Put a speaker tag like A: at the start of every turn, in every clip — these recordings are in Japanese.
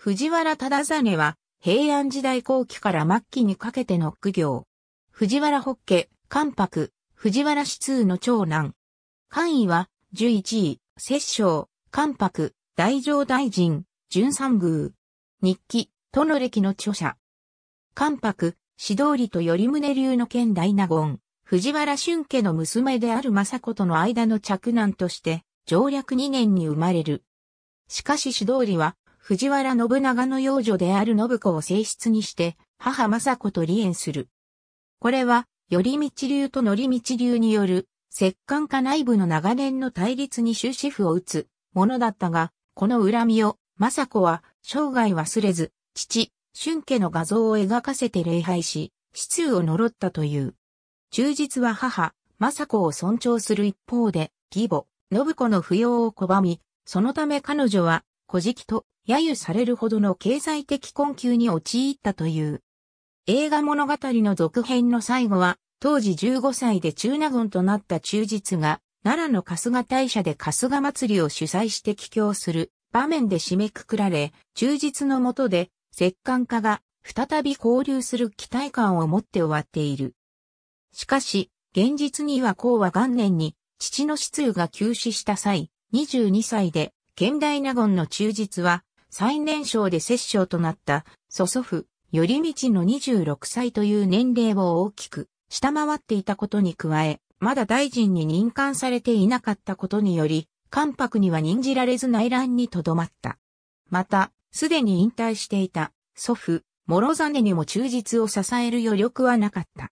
A: 藤原忠実は、平安時代後期から末期にかけての苦行。藤原北家、関白、藤原氏通の長男。官位は、十一位、摂政、関白、大乗大臣、準三宮。日記、都の歴の著者。関白、指導理と頼宗流の県大納言、藤原俊家の娘である政子との間の着難として、上略二年に生まれる。しかし指導理は、藤原信長の養女である信子を正室にして、母政子と離縁する。これは、頼道流とり道流による、摂関家内部の長年の対立に終止符を打つものだったが、この恨みを、政子は生涯忘れず、父、春家の画像を描かせて礼拝し、死中を呪ったという。忠実は母、政子を尊重する一方で、義母、信子の扶養を拒み、そのため彼女は古事記と揶揄されるほどの経済的困窮に陥ったという。映画物語の続編の最後は、当時15歳で中納言となった忠実が、奈良の春日大社で春日祭りを主催して帰郷する場面で締めくくられ、忠実のもとで、摂関家が再び交流する期待感を持って終わっている。しかし、現実には孔は元年に、父の失意が急死した際、22歳で現代納言の忠実は、最年少で摂政となった、祖祖父、頼道の26歳という年齢を大きく、下回っていたことに加え、まだ大臣に任官されていなかったことにより、関白には任じられず内乱にとどまった。また、すでに引退していた、祖父、諸実にも忠実を支える余力はなかった。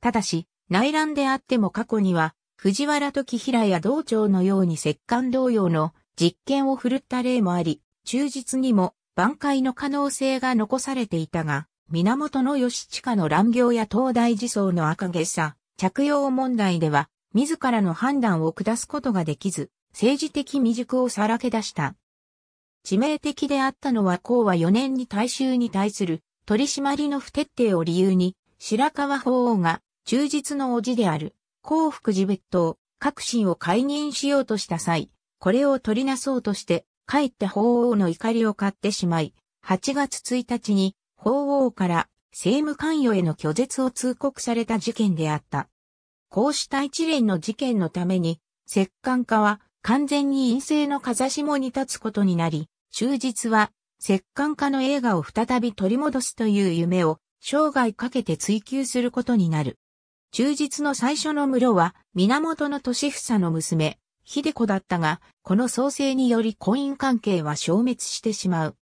A: ただし、内乱であっても過去には、藤原時平や道長のように摂関同様の実験を振るった例もあり、忠実にも挽回の可能性が残されていたが、源義親の乱行や東大寺層の赤毛さ、着用問題では、自らの判断を下すことができず、政治的未熟をさらけ出した。致命的であったのは公は4年に大衆に対する取り締まりの不徹底を理由に、白川法皇が忠実の叔父である、幸福寺別当、革新を解任しようとした際、これを取りなそうとして、帰って法王の怒りを買ってしまい、8月1日に法王から政務関与への拒絶を通告された事件であった。こうした一連の事件のために、摂関家は完全に陰性の風下に立つことになり、終日は摂関家の映画を再び取り戻すという夢を生涯かけて追求することになる。忠実の最初の室は源の利房の娘、秀子だったが、この創生により婚姻関係は消滅してしまう。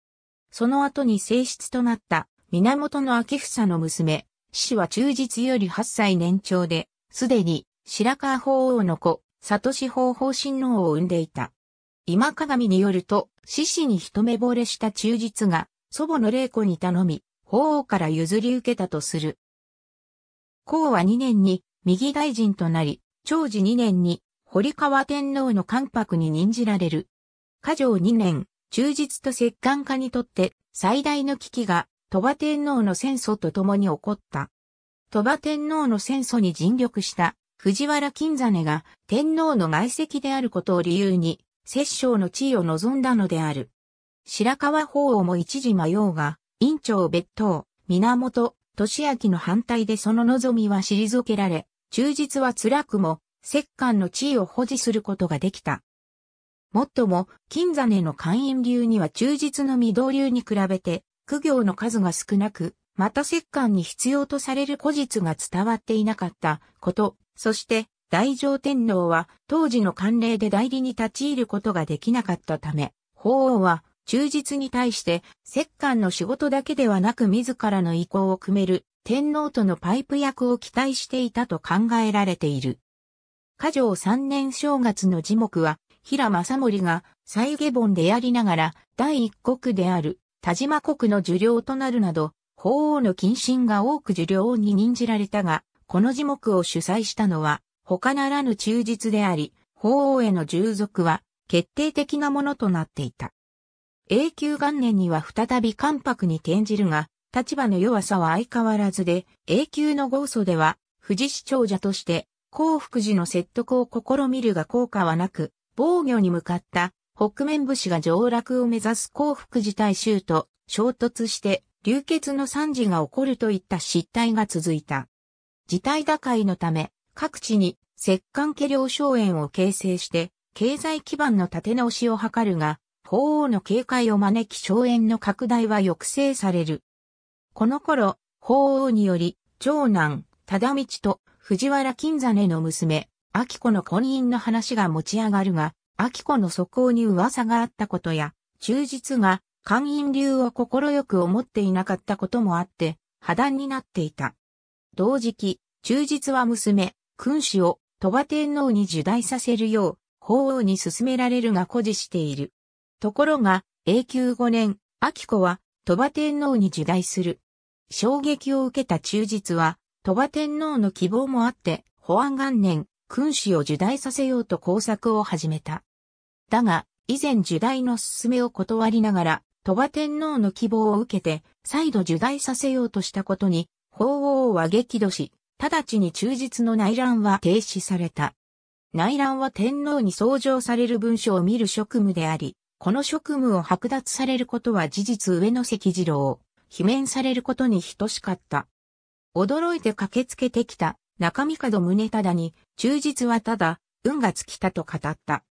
A: その後に正室となった源明房の娘、氏は忠実より8歳年長で、すでに白川法皇の子、里志法法親王を産んでいた。今鏡によると、獅子に一目惚れした忠実が、祖母の霊子に頼み、法皇から譲り受けたとする。公は2年に右大臣となり、長治2年に堀川天皇の関白に任じられる。過剰2年、忠実と摂関家にとって最大の危機が鳥羽天皇の戦争と共に起こった。鳥羽天皇の戦争に尽力した藤原金根が天皇の外籍であることを理由に摂政の地位を望んだのである。白川法王も一時迷うが、院長別当、源、俊明の反対でその望みは退けられ、忠実は辛くも、摂関の地位を保持することができた。もっとも、金座根の官員流には忠実の未動流に比べて、苦行の数が少なく、また摂関に必要とされる古実が伝わっていなかったこと、そして大乗天皇は当時の慣例で代理に立ち入ることができなかったため、法皇は忠実に対して摂関の仕事だけではなく自らの意向を組める天皇とのパイプ役を期待していたと考えられている。過剰三年正月の字幕は、平正盛が再下本でありながら、第一国である田島国の受領となるなど、法皇の謹慎が多く受領に任じられたが、この字幕を主催したのは、他ならぬ忠実であり、法皇への従属は、決定的なものとなっていた。永久元年には再び関白に転じるが、立場の弱さは相変わらずで、永久の豪祖では、富士市長者として、幸福寺の説得を試みるが効果はなく、防御に向かった北面武士が上落を目指す幸福寺大衆と衝突して流血の惨事が起こるといった失態が続いた。事態打開のため各地に摂関家領荘園を形成して経済基盤の立て直しを図るが、法王の警戒を招き荘園の拡大は抑制される。この頃、法王により長男、忠道と藤原金への娘、明子の婚姻の話が持ち上がるが、明子の素行に噂があったことや、忠実が、官員流を快く思っていなかったこともあって、破談になっていた。同時期、忠実は娘、君子を鳥羽天皇に受代させるよう、法王に勧められるが誇示している。ところが、永久5年、明子は鳥羽天皇に受代する。衝撃を受けた忠実は、鳥羽天皇の希望もあって、保安元年、君主を受代させようと工作を始めた。だが、以前受代の勧めを断りながら、鳥羽天皇の希望を受けて、再度受代させようとしたことに、法王は激怒し、直ちに忠実の内乱は停止された。内乱は天皇に奏上される文書を見る職務であり、この職務を剥奪されることは事実上関次郎、罷免されることに等しかった。驚いて駆けつけてきた中身門宗忠に忠実はただ運が尽きたと語った。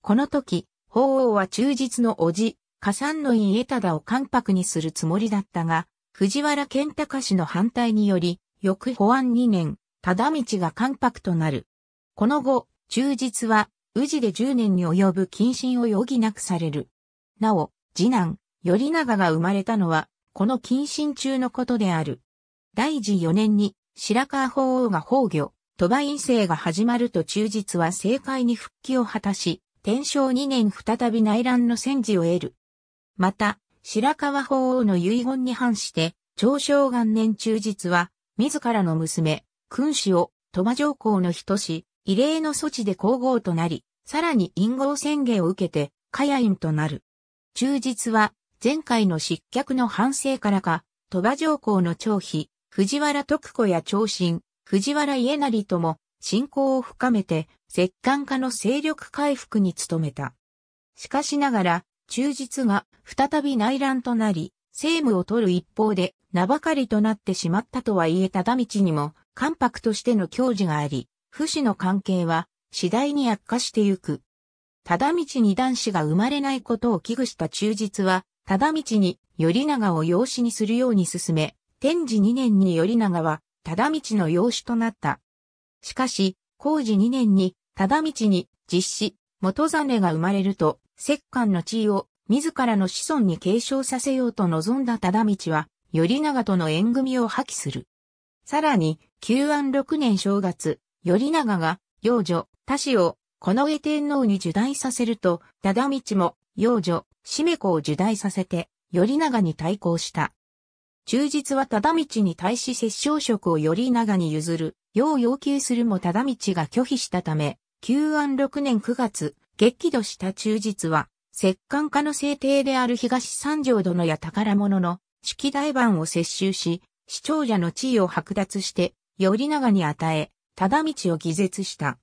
A: この時、法王は忠実の叔父、加算の家忠を関白にするつもりだったが、藤原健隆氏の反対により、翌保安2年、忠道が関白となる。この後、忠実は、宇治で10年に及ぶ謹慎を余儀なくされる。なお、次男、頼長が生まれたのは、この謹慎中のことである。大事4年に白川法皇が崩御、鳥羽院政が始まると忠実は政界に復帰を果たし、天正2年再び内乱の戦時を得る。また、白川法皇の遺言に反して、長生元年忠実は、自らの娘、君子を鳥羽上皇の人し、異例の措置で皇后となり、さらに陰謀宣言を受けて、家野院となる。忠実は、前回の失脚の反省からか、鳥羽上皇の長妃、藤原徳子や長身、藤原家成とも信仰を深めて、摂関家の勢力回復に努めた。しかしながら、忠実が再び内乱となり、政務を取る一方で、名ばかりとなってしまったとはいえ忠道にも、関白としての矜持があり、不死の関係は次第に悪化してゆく。忠道に男子が生まれないことを危惧した忠実は、忠道に頼長を養子にするように進め、天智2年に頼長は、忠道の養子となった。しかし、工事2年に、忠道に、実施、元真が生まれると、摂関の地位を、自らの子孫に継承させようと望んだ忠道は、頼長との縁組を破棄する。さらに、旧安6年正月、頼長が、幼女、田氏を、この上天皇に受代させると、忠道も、幼女、しめ子を受代させて、頼長に対抗した。忠実は忠道に対し摂政職を頼長に譲る、要要求するも忠道が拒否したため、旧安6年9月、激怒した忠実は、摂関家の制定である東三条殿や宝物の式台版を接収し、市長者の地位を剥奪して、頼長に与え、忠道を偽絶した。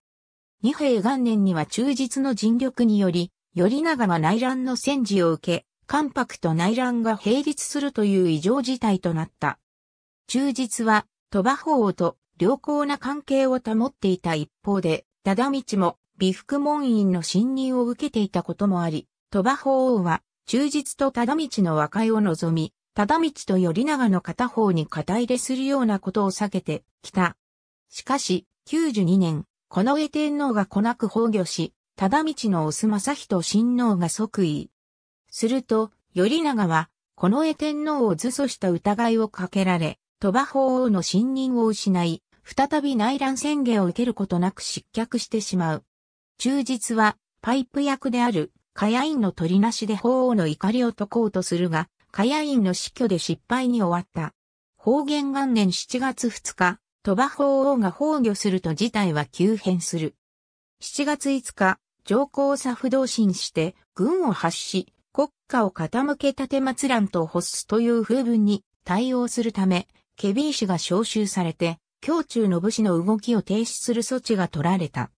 A: 二平元年には忠実の尽力により、頼長は内乱の戦時を受け、関白と内乱が並立するという異常事態となった。忠実は、鳥羽法王と良好な関係を保っていた一方で、忠道も、美福門院の侵入を受けていたこともあり、鳥羽法王は、忠実と忠道の和解を望み、忠道と頼長の片方に肩入れするようなことを避けてきた。しかし、92年、この上天皇が来なく崩御し、忠道のオス正人親王が即位。すると、頼長は、近衛天皇を図祖した疑いをかけられ、鳥羽法皇の信任を失い、再び内乱宣言を受けることなく失脚してしまう。忠実は、パイプ役である、カヤインの取りなしで法皇の怒りを解こうとするが、カヤインの死去で失敗に終わった。方言元年7月2日、鳥羽法皇が崩御すると事態は急変する。7月5日、上皇さ不動心して、軍を発し、国家を傾け立て末乱と発すという風文に対応するため、ケビー氏が召集されて、胸中の武士の動きを停止する措置が取られた。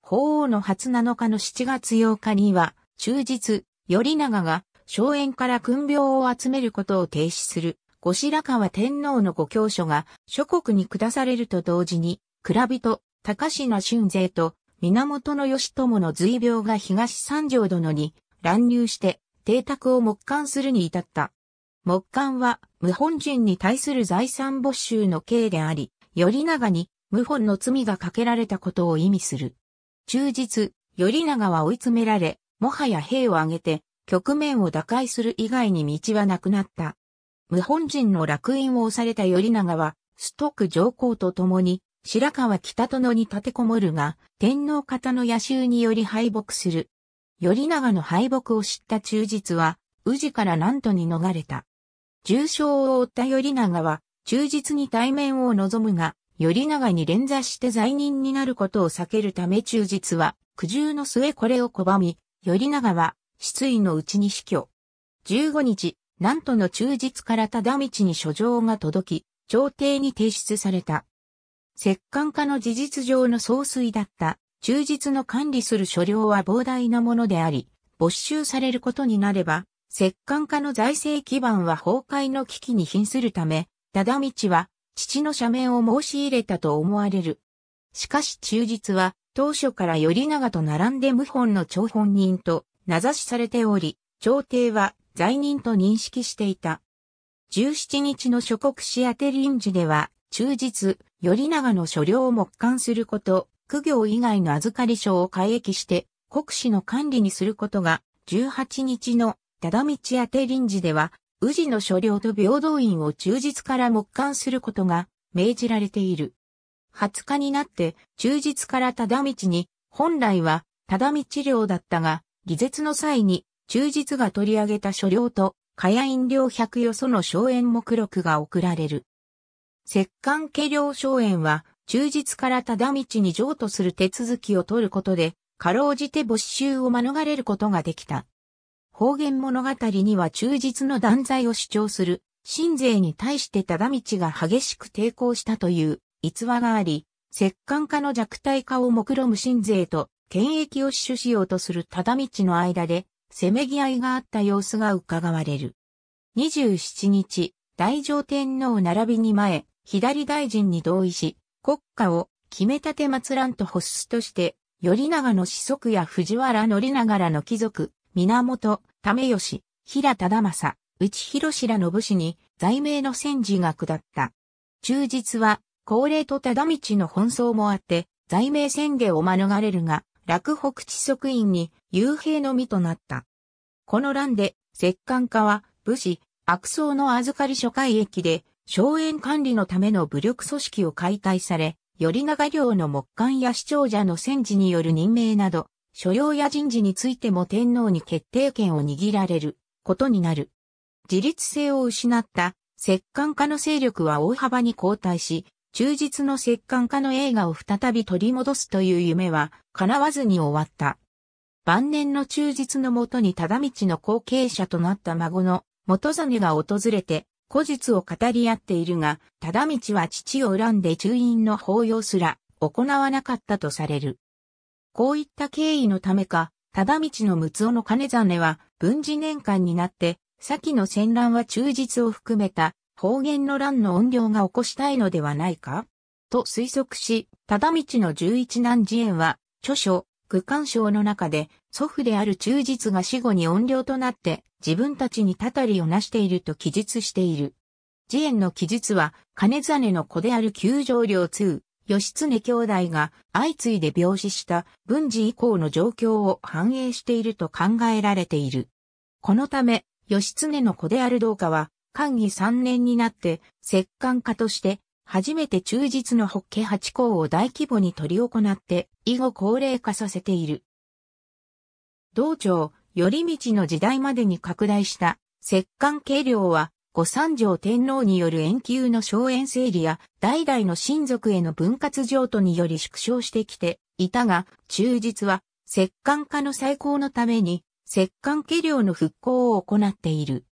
A: 法王の初7日の7月8日には、忠実、頼長が、荘園から訓病を集めることを停止する、後白河天皇のご教書が諸国に下されると同時に、蔵人、高品春勢と源義朝の随病が東三条殿に乱入して邸宅を木管するに至った。木管は無本人に対する財産没収の刑であり、頼長に無本の罪がかけられたことを意味する。忠実、頼長は追い詰められ、もはや兵を挙げて局面を打開する以外に道はなくなった。無本人の落印を押された頼長は、ストック上皇と共に白川北殿に立てこもるが、天皇方の野衆により敗北する。頼長の敗北を知った忠実は、宇治から南都に逃れた。重傷を負った頼長は、忠実に対面を望むが、頼長に連座して罪人になることを避けるため忠実は、苦渋の末これを拒み、頼長は、失意のうちに死去。15日、南都の忠実から忠道に書状が届き、朝廷に提出された。摂関家の事実上の総帥だった忠実の管理する所領は膨大なものであり、没収されることになれば、摂関家の財政基盤は崩壊の危機に瀕するため、忠道は父の赦免を申し入れたと思われる。しかし忠実は当初から頼長と並んで謀反の張本人と名指しされており、朝廷は罪人と認識していた。17日の諸国当て臨時では、忠実、頼長の所領を木観すること、区業以外の預かり所を開易して、国司の管理にすることが、18日の、忠道宛て臨時では、宇治の所領と平等院を忠実から目観することが、命じられている。20日になって、忠実から忠道に、本来は、忠道領だったが、議絶の際に、忠実が取り上げた所領と、火や飲料百よその荘園目録が送られる。石関家領荘園は、忠実から忠道に譲渡する手続きを取ることで、かろうじて没収を免れることができた。方言物語には忠実の断罪を主張する、新税に対して忠道が激しく抵抗したという逸話があり、石棺家の弱体化を目論む新税と、権益を死守しようとする忠道の間で、せめぎ合いがあった様子が伺われる。27日、大乗天皇並びに前、左大臣に同意し、国家を決めたてらんと発出として、頼長の子息や藤原則長らの貴族、源、為義、平忠政、内広らの武士に、罪名の戦時が下った。忠実は、高齢と忠道の奔走もあって、罪名宣言を免れるが、落北地側院に、幽閉の身となった。この乱で、摂関家は、武士、悪僧の預かり諸海駅で、荘園管理のための武力組織を解体され、頼長領の木管や市長者の戦時による任命など、所要や人事についても天皇に決定権を握られることになる。自立性を失った摂関家の勢力は大幅に後退し、忠実の摂関家の映画を再び取り戻すという夢は叶わずに終わった。晩年の忠実のもとに忠道の後継者となった孫の元実が訪れて古実を語り合っているが、忠道は父を恨んで中院の法要すら行わなかったとされる。こういった経緯のためか、忠道の六尾の金真は文治年間になって、先の戦乱は忠実を含めた方言の乱の怨霊が起こしたいのではないかと推測し、忠道の十一難事演は、著書、区間賞の中で、祖父である忠実が死後に怨霊となって、自分たちにたたりをなしていると記述している。慈円の記述は、金真の子である九条領通、義経兄弟が相次いで病死した文治以降の状況を反映していると考えられている。このため、義経の子である同家は、寛義三年になって、摂関家として初めて忠実のホッケ8甲を大規模に取り行って以後高齢化させている。道庁、頼道の時代までに拡大した摂関計量は、御三条天皇による延期の荘園整理や、代々の親族への分割譲渡により縮小してきていたが、忠実は、摂関化の再興のために、摂関家量の復興を行っている。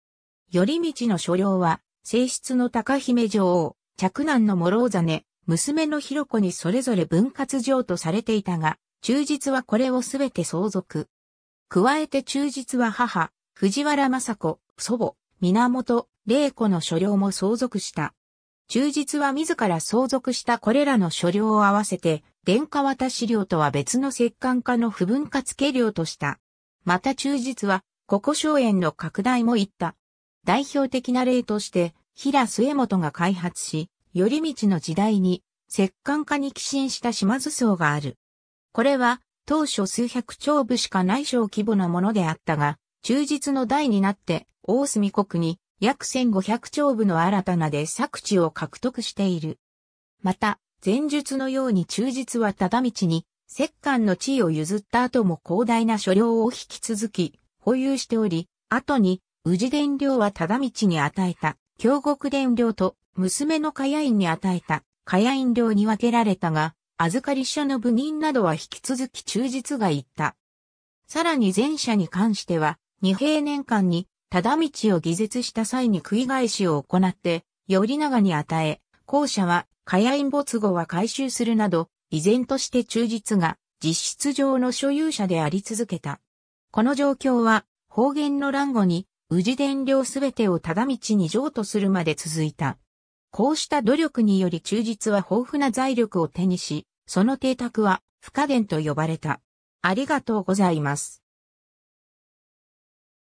A: 頼道の所領は、性質の高姫女王、嫡男の諸ザネ、娘の広子にそれぞれ分割譲渡されていたが、忠実はこれをすべて相続。加えて忠実は母、藤原雅子、祖母、源、玲子の所領も相続した。忠実は自ら相続したこれらの所領を合わせて、殿下渡し領とは別の摂関家の不分割家領とした。また忠実は、ここ荘園の拡大も言った。代表的な例として、平末元が開発し、頼道の時代に、石棺化に寄進した島津層がある。これは、当初数百丁部しかない小規模なものであったが、忠実の代になって、大隅国に約千五百丁部の新たなで作地を獲得している。また、前述のように忠実は忠道に、石棺の地位を譲った後も広大な所領を引き続き、保有しており、後に、宇治伝領は忠道に与えた。京極伝領と娘の屋院に与えた屋院領に分けられたが、預かり者の部人などは引き続き忠実が言った。さらに前者に関しては、二平年間に、忠道を偽絶した際に食い返しを行って、頼長に与え、後者は、屋院没後は回収するなど、依然として忠実が、実質上の所有者であり続けた。この状況は、方言の乱語に、宇治伝領すべてをただ道に譲渡するまで続いた。こうした努力により忠実は豊富な財力を手にし、その邸宅は、不可伝と呼ばれた。ありがとうございます。